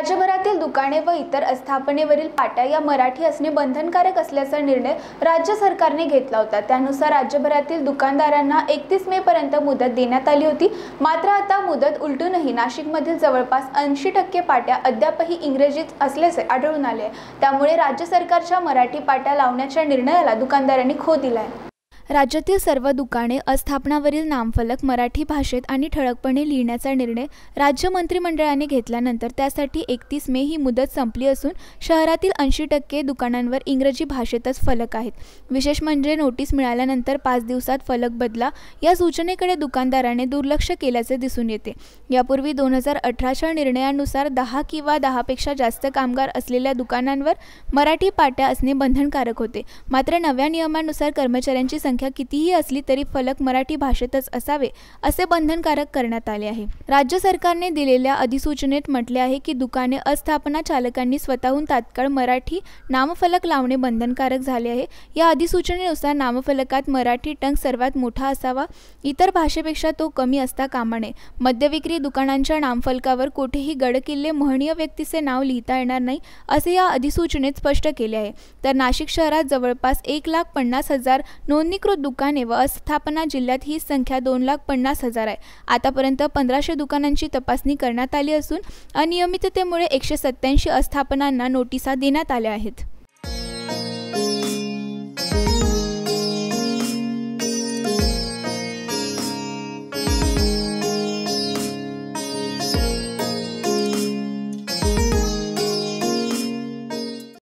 राज्यभरातील दुकाने व इतर आस्थापनेवरील पाट्या या मराठी असणे बंधनकारक असल्याचा निर्णय राज्य सरकारने घेतला होता त्यानुसार राज्यभरातील दुकानदारांना एकतीस मे पर्यंत मुदत देण्यात आली होती मात्र आता मुदत उलटूनही नाशिकमधील जवळपास ऐंशी टक्के पाट्या अद्यापही इंग्रजीत असल्याचे आढळून आले त्यामुळे राज्य सरकारच्या मराठी पाट्या लावण्याच्या निर्णयाला दुकानदारांनी खो दिला आहे राज्यातील सर्व दुकाने अस्थापनावरील नामफलक मराठी भाषेत आणि ठळकपणे लिहिण्याचा निर्णय राज्य मंत्रिमंडळाने घेतल्यानंतर त्यासाठी एकतीस मे ही मुदत संपली असून शहरातील ऐंशी टक्के दुकानांवर इंग्रजी भाषेतच फलक आहेत विशेष म्हणजे नोटीस मिळाल्यानंतर पाच दिवसात फलक बदला या सूचनेकडे दुकानदाराने दुर्लक्ष केल्याचे दिसून येते यापूर्वी दोन हजार अठराच्या निर्णयानुसार दहा किंवा दहापेक्षा जास्त कामगार असलेल्या दुकानांवर मराठी पाट्या असणे बंधनकारक होते मात्र नव्या नियमानुसार कर्मचाऱ्यांची संख्या संख्या कितीही असली तरी फलक मराठी भाषेतच असावे असे बंधनकारक करण्यात आले आहे राज्य सरकारने दिलेल्या अधिसूचनेत म्हटले आहे की दुकाने अस्थापना चालकांनी स्वतःहून तात्काळ मराठी नामफलक लावणे बंधनकारक झाले आहे या अधिसूचनेनुसार नामफलकात मराठी टंक सर्वात मोठा असावा इतर भाषेपेक्षा तो कमी असता कामा नये मद्यविक्री दुकानांच्या नामफलकावर कोठेही गडकिल्ले महणीय व्यक्तीचे नाव लिहिता येणार नाही असे या अधिसूचनेत स्पष्ट केले आहे तर नाशिक शहरात जवळपास एक लाख पन्नास हजार नोंदणीकृत दुकाने व अस्थापना जिल्ह्यात ही संख्या दोन लाख पन्नास हजार आहे आतापर्यंत पंधराशे दुकानांची तपासणी करण्यात आली असून अनियमिततेमुळे एकशे सत्याऐंशी अस्थापनांना नोटिसा देण्यात आल्या आहेत